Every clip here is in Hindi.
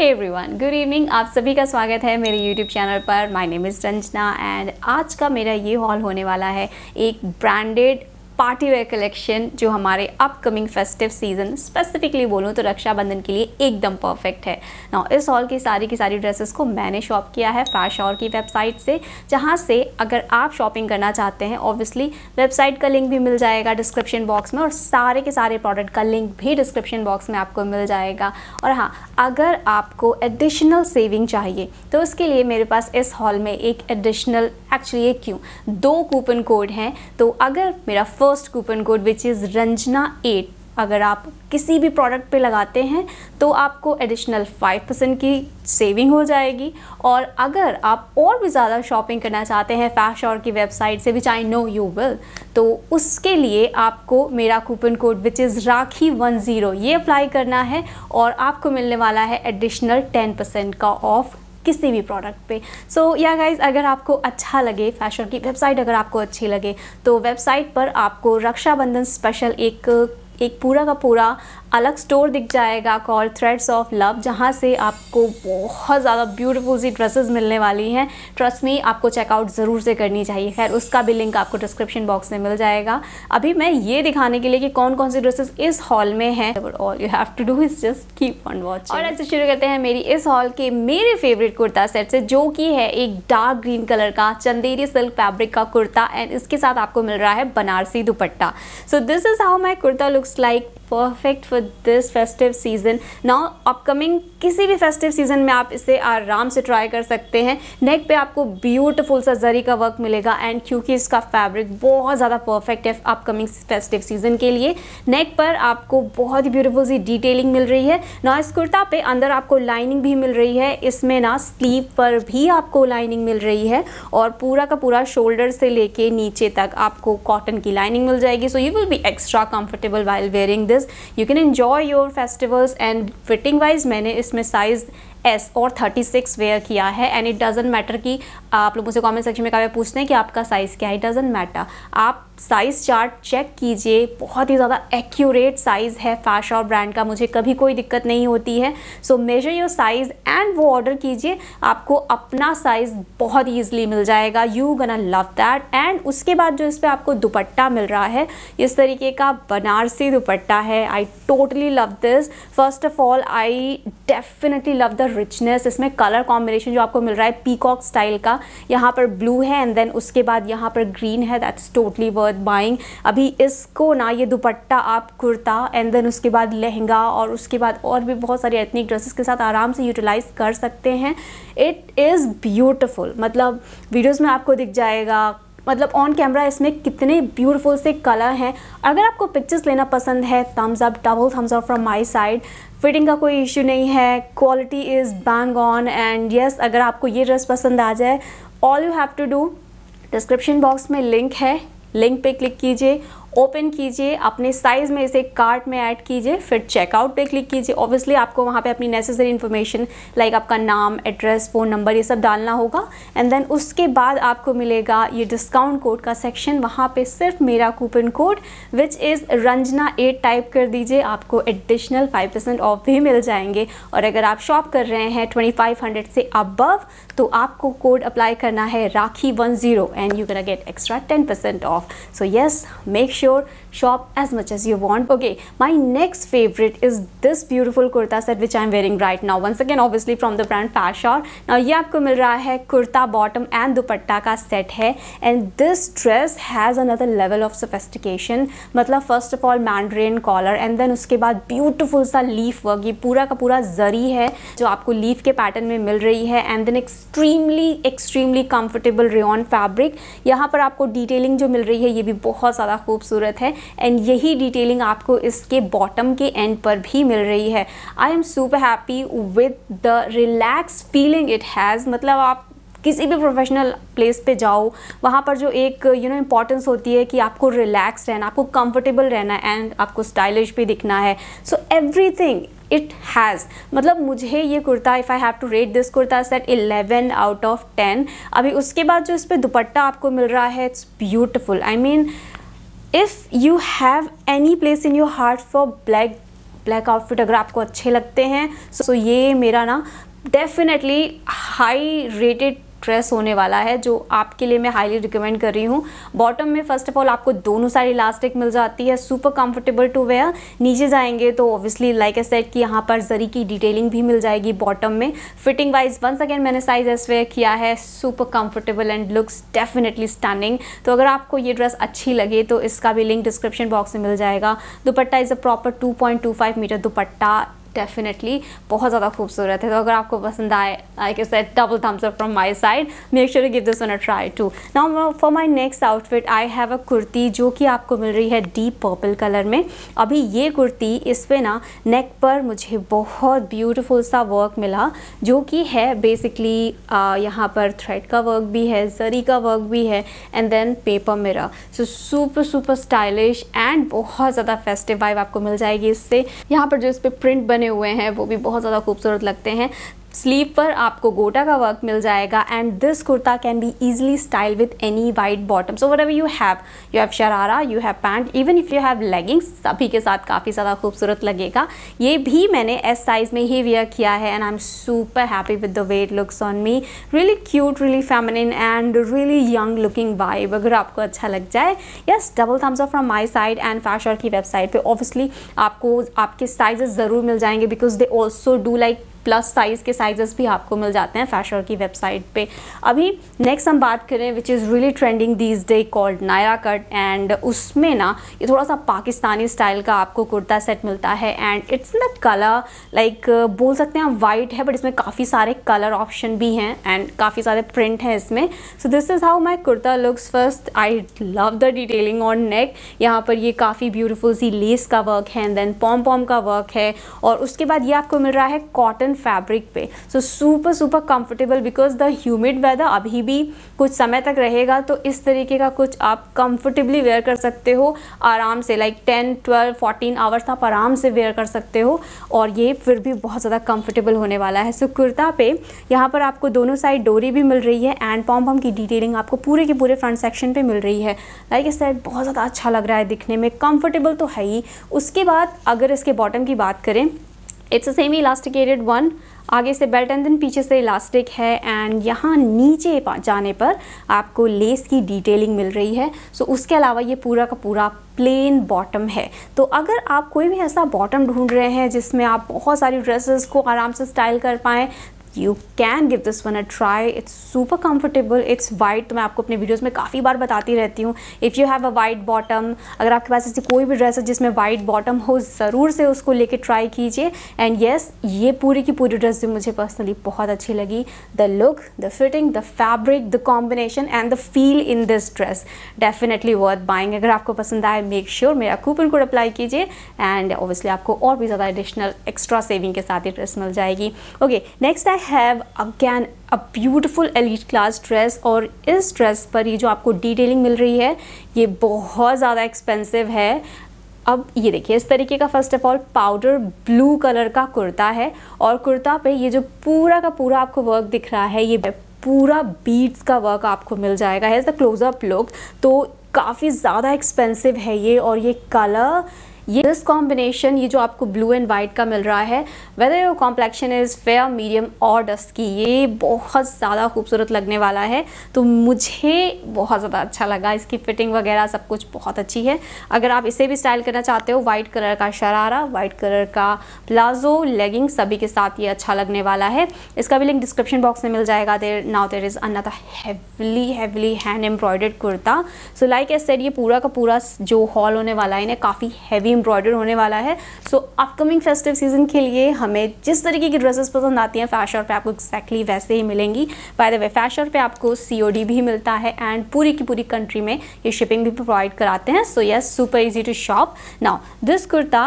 हे एवरीवन गुड इवनिंग आप सभी का स्वागत है मेरे यूट्यूब चैनल पर my name is Ranjana and आज का मेरा ये हॉल होने वाला है एक ब्रांडेड पार्टी वेयर कलेक्शन जो हमारे अपकमिंग फेस्टिव सीजन स्पेसिफिकली बोलूँ तो रक्षाबंधन के लिए एकदम परफेक्ट है ना इस हॉल की सारी की सारी ड्रेसेस को मैंने शॉप किया है फैशॉर की वेबसाइट से जहाँ से अगर आप शॉपिंग करना चाहते हैं ऑब्वियसली वेबसाइट का लिंक भी मिल जाएगा डिस्क्रिप्शन बॉक्स में और सारे के सारे प्रोडक्ट का लिंक भी डिस्क्रिप्शन बॉक्स में आपको मिल जाएगा और हाँ अगर आपको एडिशनल सेविंग चाहिए तो उसके लिए मेरे पास इस हॉल में एक एडिशनल एक्चुअली ये क्यों दो कूपन कोड हैं तो अगर मेरा first coupon code which is Ranjana eight अगर आप किसी भी प्रोडक्ट पे लगाते हैं तो आपको एडिशनल फाइव परसेंट की सेविंग हो जाएगी और अगर आप और भी ज़्यादा शॉपिंग करना चाहते हैं और की वेबसाइट से which I know you will तो उसके लिए आपको मेरा coupon code which is Rakhi one zero ये अप्लाई करना है और आपको मिलने वाला है एडिशनल टेन परसेंट का ऑफ़ किसी भी प्रोडक्ट पे सो या गाइज अगर आपको अच्छा लगे फैशन की वेबसाइट अगर आपको अच्छी लगे तो वेबसाइट पर आपको रक्षाबंधन स्पेशल एक एक पूरा का पूरा अलग स्टोर दिख जाएगा कॉल थ्रेड्स ऑफ लव जहाँ से आपको बहुत ज़्यादा ब्यूटीफुल सी ड्रेसेस मिलने वाली हैं ट्रस्ट में आपको चेकआउट ज़रूर से करनी चाहिए खैर उसका भी लिंक आपको डिस्क्रिप्शन बॉक्स में मिल जाएगा अभी मैं ये दिखाने के लिए कि कौन कौन सी ड्रेसेस इस हॉल में हैं all you have to do is just keep on watch और ऐसे शुरू करते हैं मेरी इस हॉल के मेरे फेवरेट कुर्ता सेट से जो कि है एक डार्क ग्रीन कलर का चंदेरी सिल्क फैब्रिक का कुर्ता एंड इसके साथ आपको मिल रहा है Banarasi dupatta so this is how my kurta looks like perfect for for this festive season now upcoming किसी भी फेस्टिव सीज़न में आप इसे आराम से ट्राई कर सकते हैं नेक पे आपको ब्यूटीफुल सा जरी का वर्क मिलेगा एंड क्योंकि इसका फैब्रिक बहुत ज़्यादा परफेक्ट है अपकमिंग फेस्टिव सीज़न के लिए नेक पर आपको बहुत ही ब्यूटीफुल सी डिटेलिंग मिल रही है ना इस कुर्ता पे अंदर आपको लाइनिंग भी मिल रही है इसमें ना स्लीव पर भी आपको लाइनिंग मिल रही है और पूरा का पूरा शोल्डर से लेके नीचे तक आपको कॉटन की लाइनिंग मिल जाएगी so you will be extra comfortable while wearing this you can enjoy your festivals and fitting wise मैंने इसमें साइज़ एस और 36 वेयर किया है एंड इट डजेंट मैटर कि आप लोग मुझे कमेंट सेक्शन में कभी पूछते हैं कि आपका साइज़ क्या है इट डजेंट मैटर आप साइज़ चार्ट चेक कीजिए बहुत ही ज़्यादा एक्यूरेट साइज़ है फैश और ब्रांड का मुझे कभी कोई दिक्कत नहीं होती है so measure your size and वो ऑर्डर कीजिए आपको अपना साइज़ बहुत ईजिली मिल जाएगा यू गना लव दैट एंड उसके बाद जो इस पर आपको दुपट्टा मिल रहा है इस तरीके का बनारसी दुपट्टा है I totally love this first of all I definitely love the richness इसमें कलर कॉम्बिनेशन जो आपको मिल रहा है पीकॉक स्टाइल का यहाँ पर ब्लू है एंड देन उसके बाद यहाँ पर ग्रीन है that's totally worth worth buying अभी इसको ना ये दुपट्टा आप कुर्ता एंड देन उसके बाद लहंगा और उसके बाद और भी बहुत सारे एथनिक ड्रेसेस के साथ आराम से यूटिलाइज कर सकते हैं इट इज़ ब्यूटिफुल मतलब वीडियोज़ में आपको दिख जाएगा मतलब ऑन कैमरा इसमें कितने ब्यूटीफुल से कलर हैं अगर आपको पिक्चर्स लेना पसंद है thumbs up double thumbs up from my side fitting का कोई इशू नहीं है quality is bang on and yes अगर आपको ये ड्रेस पसंद आ जाए all you have to do description box में लिंक है लिंक पे क्लिक कीजिए ओपन कीजिए अपने साइज़ में इसे कार्ट में ऐड कीजिए फिर चेकआउट पे क्लिक कीजिए ऑब्वियसली आपको वहाँ पे अपनी नेसेसरी इन्फॉर्मेशन लाइक आपका नाम एड्रेस फ़ोन नंबर ये सब डालना होगा एंड देन उसके बाद आपको मिलेगा ये डिस्काउंट कोड का सेक्शन वहाँ पर सिर्फ मेरा coupon code which is Ranjana eight type कर दीजिए आपको एडिशनल फाइव परसेंट ऑफ भी मिल जाएंगे और अगर आप शॉप कर रहे हैं ट्वेंटी फाइव हंड्रेड से अबव तो आपको कोड अप्लाई करना है Rakhi one zero and you can get extra ten percent off so yes make sure mayor shop as much as you want okay my next favorite is this beautiful kurta set which i'm wearing right now once again obviously from the brand fashion now ye aapko mil raha hai kurta bottom and dupatta ka set hai and this dress has another level of sophistication matlab first of all mandarin collar and then uske baad beautiful sa leaf work ye pura ka pura zari hai jo aapko leaf ke pattern mein mil rahi hai and then extremely extremely comfortable rayon fabric yahan par aapko detailing jo mil rahi hai ye bhi bahut zyada khoobsurat hai and यही डिटेलिंग आपको इसके बॉटम के एंड पर भी मिल रही है I am super happy with the relax feeling it has मतलब आप किसी भी प्रोफेशनल प्लेस पे जाओ वहाँ पर जो एक यू नो इम्पॉर्टेंस होती है कि आपको रिलैक्स रहना आपको कंफर्टेबल रहना है एंड आपको स्टाइलिश भी दिखना है so everything it has मतलब मुझे ये kurta if I have to rate this kurta set 11 out of 10 अभी उसके बाद जो इस पर दुपट्टा आपको मिल रहा है it's beautiful I mean if you have any place in your heart for black black outfit अगर आपको अच्छे लगते हैं सो so, so ये मेरा ना डेफिनेटली हाई रेटेड ड्रेस होने वाला है जो आपके लिए मैं हाईली रिकमेंड कर रही हूँ बॉटम में फर्स्ट ऑफ ऑल आपको दोनों साइड इलास्टिक मिल जाती है सुपर कंफर्टेबल टू वेयर नीचे जाएंगे तो ऑब्वियसली लाइक ए सेट कि यहाँ पर जरी की डिटेलिंग भी मिल जाएगी बॉटम में फिटिंग वाइज वन सेकेंड मैंने साइज एस वेयर किया है super comfortable and looks definitely standing तो अगर आपको ये ड्रेस अच्छी लगे तो इसका भी लिंक डिस्क्रिप्शन बॉक्स में मिल जाएगा dupatta is a proper two point two five metre dupatta definitely बहुत ज़्यादा खूबसूरत है तो अगर आपको पसंद आए आई के that double thumbs up from my side make sure give this one a try to now for my next outfit I have a kurti जो कि आपको मिल रही है डीप पर्पल कलर में अभी ये कुर्ती इस पर ना नेक पर मुझे बहुत ब्यूटिफुल सा वर्क मिला जो कि है बेसिकली यहाँ पर थ्रेड का वर्क भी है जरी का वर्क भी है एंड देन पेपर मेरा so super super stylish and बहुत ज़्यादा फेस्टिव वाइव आपको मिल जाएगी इससे यहाँ पर जो इस पर प्रिंट बन बने हुए हैं वो भी बहुत ज़्यादा खूबसूरत लगते हैं स्लीव पर आपको गोटा का वर्क मिल जाएगा and this kurta can be easily style with any white bottom so whatever you have you have sharara you have pant even if you have leggings सभी के साथ काफ़ी ज़्यादा खूबसूरत लगेगा ये भी मैंने एस साइज़ में ही वेयर किया है and I am super happy with the way it looks on me really cute really feminine and really young looking vibe अगर आपको अच्छा लग जाए yes double thumbs up from my side and fashion की वेबसाइट पे ऑब्वियसली आपको आपके साइजेस ज़रूर मिल जाएंगे because they also do like plus size के साइजेस भी आपको मिल जाते हैं फैशन की वेबसाइट पे अभी नेक्स्ट हम बात करें which is really trending this day called Naira cut and उसमें ना ये थोड़ा सा पाकिस्तानी स्टाइल का आपको कुर्ता सेट मिलता है and it's the colour like बोल सकते हैं वाइट है बट इसमें काफ़ी सारे कलर ऑप्शन भी हैं एंड काफ़ी सारे प्रिंट हैं इसमें so this is how my kurta looks first I love the detailing on neck यहाँ पर ये काफ़ी ब्यूटिफुल सी लेस का वर्क है एंड देन पॉम पॉम का वर्क है और उसके बाद ये आपको मिल रहा है कॉटन कॉटन फैब्रिक पे so super super comfortable because the humid weather अभी भी कुछ समय तक रहेगा तो इस तरीके का कुछ आप कंफर्टेबली वेयर कर सकते हो आराम से like ten twelve fourteen hours आप आराम से वेयर कर सकते हो और ये फिर भी बहुत ज़्यादा कंफर्टेबल होने वाला है सो so, कुर्ता पे यहाँ पर आपको दोनों साइड डोरी भी मिल रही है एंड पॉम पॉम की डिटेलिंग आपको पूरे के पूरे फ्रंट सेक्शन पे मिल रही है लाइक इस साइड बहुत ज़्यादा अच्छा लग रहा है दिखने में कंफर्टेबल तो है ही उसके बाद अगर इसके बॉटम की बात करें it's a semi elasticated one आगे से बेल्ट एंड देन पीछे से इलास्टिक है एंड यहाँ नीचे जाने पर आपको लेस की डिटेलिंग मिल रही है सो so, उसके अलावा ये पूरा का पूरा प्लेन बॉटम है तो अगर आप कोई भी ऐसा बॉटम ढूंढ रहे हैं जिसमें आप बहुत सारी ड्रेसेस को आराम से स्टाइल कर पाएँ you can give this one a try it's super comfortable it's white तो मैं आपको अपने वीडियोज में काफ़ी बार बताती रहती हूँ if you have a white bottom अगर आपके पास ऐसी कोई भी ड्रेस है जिसमें वाइट बॉटम हो ज़रूर से उसको लेके ट्राई कीजिए एंड येस ये पूरी की पूरी ड्रेस भी मुझे पर्सनली बहुत अच्छी लगी the look the fitting the fabric the combination and the feel in this dress definitely worth buying अगर आपको पसंद आए मेक श्योर sure मेरा कूपन कोड अप्लाई कीजिए एंड ऑब्वियसली आपको और भी ज़्यादा एडिशनल एक्स्ट्रा सेविंग के साथ ये ड्रेस मिल जाएगी okay next time have again a beautiful elite class dress और इस ड्रेस पर ये जो आपको डिटेलिंग मिल रही है ये बहुत ज़्यादा एक्सपेंसिव है अब ये देखिए इस तरीके का first of all powder blue colour का कुर्ता है और कुर्ता पे ये जो पूरा का पूरा आपको वर्क दिख रहा है ये पूरा बीट्स का वर्क आपको मिल जाएगा हैज़ द क्लोजअप लुक तो काफ़ी ज़्यादा एक्सपेंसिव है ये और ये कलर ये दिस कॉम्बिनेशन ये जो आपको ब्लू एंड वाइट का मिल रहा है whether your complexion is fair medium और डस्की ये बहुत ज़्यादा खूबसूरत लगने वाला है तो मुझे बहुत ज़्यादा अच्छा लगा इसकी फिटिंग वगैरह सब कुछ बहुत अच्छी है अगर आप इसे भी स्टाइल करना चाहते हो वाइट कलर का शरारा वाइट कलर का प्लाजो लेगिंग सभी के साथ ये अच्छा लगने वाला है इसका भी लिंक डिस्क्रिप्शन बॉक्स में मिल जाएगा there now there is another heavily heavily hand embroidered kurta so like I said ये पूरा का पूरा जो हॉल होने वाला है इन्हें काफ़ी हैवी एम्ब्रॉयडर होने वाला है सो अपकमिंग फेस्टिव सीजन के लिए हमें जिस तरीके की ड्रेसेस पसंद आती हैं फैशन पे आपको एक्जैक्टली exactly वैसे ही मिलेंगी बाय द वे फैशन पे आपको सी भी मिलता है एंड पूरी की पूरी कंट्री में ये शिपिंग भी प्रोवाइड कराते हैं so yes super easy to shop now this kurta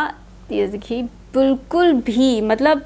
ये देखिए बिल्कुल भी मतलब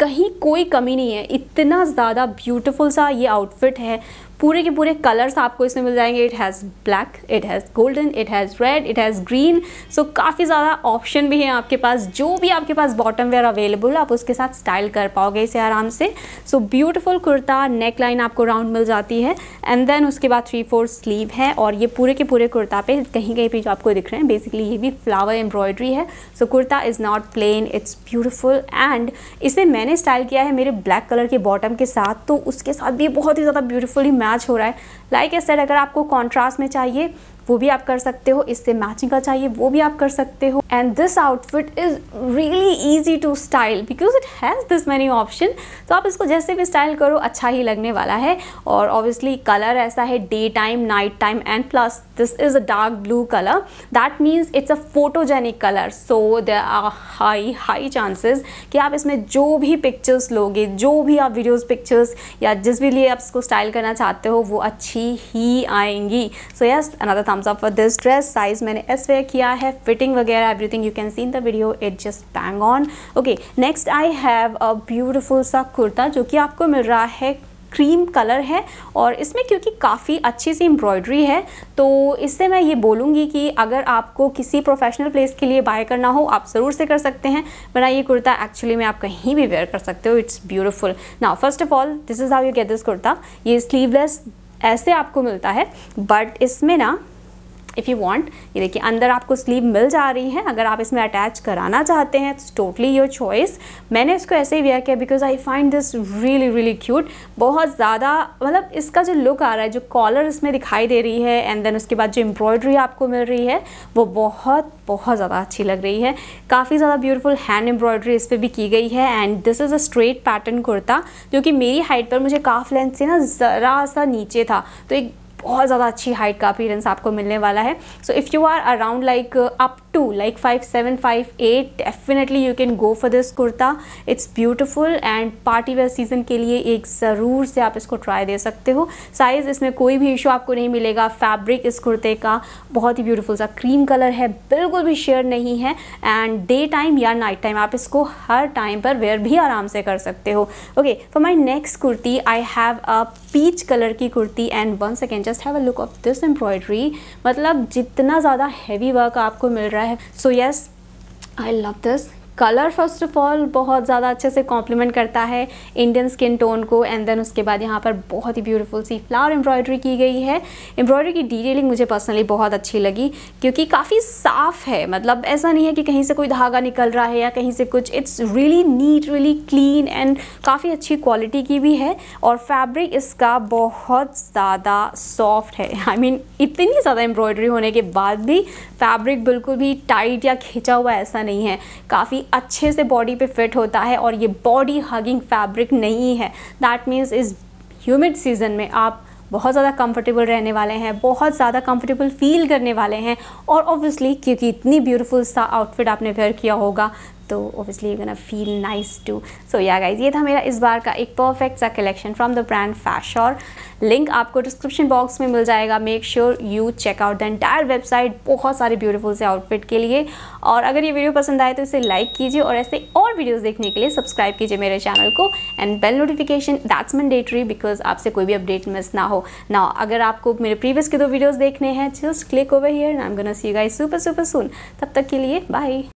कहीं कोई कमी नहीं है इतना ज़्यादा ब्यूटीफुल सा ये आउटफिट है पूरे के पूरे कलर्स आपको इसमें मिल जाएंगे it has black it has golden it has red it has green so काफ़ी ज़्यादा ऑप्शन भी है आपके पास जो भी आपके पास बॉटम वेयर अवेलेबल आप उसके साथ स्टाइल कर पाओगे इसे आराम से so beautiful kurta neckline आपको राउंड मिल जाती है एंड देन उसके बाद थ्री फोर स्लीव है और ये पूरे के पूरे कुर्ता पे कहीं कहीं पर जो आपको दिख रहे हैं बेसिकली ये भी फ्लावर एम्ब्रॉयडरी है so kurta is not plain it's beautiful and इसे मैंने स्टाइल किया है मेरे ब्लैक कलर के बॉटम के साथ तो उसके साथ भी बहुत ही ज़्यादा ब्यूटीफुली मैच हो रहा है लाइक like एसेड अगर आपको कॉन्ट्रास्ट में चाहिए वो भी आप कर सकते हो इससे मैचिंग का चाहिए वो भी आप कर सकते हो and this outfit is really easy to style because it has this many option तो आप इसको जैसे भी स्टाइल करो अच्छा ही लगने वाला है और ऑब्वियसली कलर ऐसा है day time night time and plus this is a dark blue colour that means it's a photogenic colour so there are high high chances कि आप इसमें जो भी पिक्चर्स लोगे जो भी आप वीडियोज़ पिक्चर्स या जिस भी लिए आप इसको स्टाइल करना चाहते हो वो अच्छी ही आएंगी so yes another thumbs up for this dress size मैंने एस वेयर किया है फिटिंग वगैरह everything you can see in the video it just bang on okay next I have a beautiful सा कुर्ता जो कि आपको मिल रहा है क्रीम कलर है और इसमें क्योंकि काफ़ी अच्छी सी एम्ब्रॉयडरी है तो इससे मैं ये बोलूँगी कि अगर आपको किसी प्रोफेशनल प्लेस के लिए बाय करना हो आप ज़रूर से कर सकते हैं वरना ये कुर्ता एक्चुअली में आप कहीं भी वेयर कर सकते हो it's beautiful now first of all this is how you get this kurta ये स्लीवलेस ऐसे आपको मिलता है बट इसमें ना इफ़ यू वॉन्ट ये देखिए अंदर आपको स्लीव मिल जा रही है अगर आप इसमें अटैच कराना चाहते हैं तो टोटली योर चॉइस मैंने इसको ऐसे ही वेयर किया because I find this really really cute बहुत ज़्यादा मतलब इसका जो लुक आ रहा है जो कॉलर इसमें दिखाई दे रही है एंड देन उसके बाद जो एम्ब्रॉयड्री आपको मिल रही है वो बहुत बहुत ज़्यादा अच्छी लग रही है काफ़ी ज़्यादा ब्यूटीफुल हैंड एम्ब्रॉयड्री इस पर भी की गई है and this is a straight pattern kurta जो कि मेरी हाइट पर मुझे काफ लेंथ से ना ज़रा सा नीचे था तो एक बहुत ज़्यादा अच्छी हाइट का अपीरेंस आपको मिलने वाला है so if you are around like up to like five seven five eight definitely you can go for this kurta it's beautiful and party wear season के लिए एक ज़रूर से आप इसको ट्राई दे सकते हो साइज़ इसमें कोई भी इशू आपको नहीं मिलेगा फैब्रिक इस कुर्ते का बहुत ही ब्यूटिफुल सा क्रीम कलर है बिल्कुल भी शेयर नहीं है एंड डे टाइम या नाइट टाइम आप इसको हर टाइम पर वेयर भी आराम से कर सकते हो okay for my next kurti I have a peach colour की kurti and one second just have a look of this embroidery मतलब जितना ज़्यादा हैवी वर्क आपको मिल रहा है है so yes I love this colour first of all बहुत ज़्यादा अच्छे से कॉम्प्लीमेंट करता है इंडियन स्किन टोन को एंड देन उसके बाद यहाँ पर बहुत ही ब्यूटीफुल सी फ्लावर एम्ब्रॉयडरी की गई है एम्ब्रॉयडरी की डिटेलिंग मुझे पर्सनली बहुत अच्छी लगी क्योंकि काफ़ी साफ़ है मतलब ऐसा नहीं है कि कहीं से कोई धागा निकल रहा है या कहीं से कुछ it's really neat really clean and काफ़ी अच्छी क्वालिटी की भी है और फैब्रिक इसका बहुत ज़्यादा सॉफ्ट है आई I मीन mean, इतनी ज़्यादा एम्ब्रॉयडरी होने के बाद भी फैब्रिक बिल्कुल भी टाइट या खिंचा हुआ ऐसा नहीं है काफ़ी अच्छे से बॉडी पे फिट होता है और ये बॉडी हगिंग फैब्रिक नहीं है दैट मीन्स इस ह्यूमिड सीज़न में आप बहुत ज़्यादा कंफर्टेबल रहने वाले हैं बहुत ज़्यादा कंफर्टेबल फील करने वाले हैं और ऑब्वियसली क्योंकि इतनी ब्यूटीफुल सा आउटफिट आपने वेयर किया होगा तो obviously you gonna feel nice too so yeah guys ये था मेरा इस बार का एक परफेक्ट सा collection from the brand Fashor link आपको डिस्क्रिप्शन बॉक्स में मिल जाएगा make sure you check out the entire website बहुत सारे ब्यूटीफुल से आउटफिट के लिए और अगर ये वीडियो पसंद आए तो इसे लाइक कीजिए और ऐसे और वीडियोज़ देखने के लिए सब्सक्राइब कीजिए मेरे चैनल को and bell notification that's mandatory because आपसे कोई भी अपडेट मिस ना हो ना अगर आपको मेरे प्रीवियस के दो वीडियोज़ देखने हैं just click over here I am see you super super soon तब तक के लिए बाय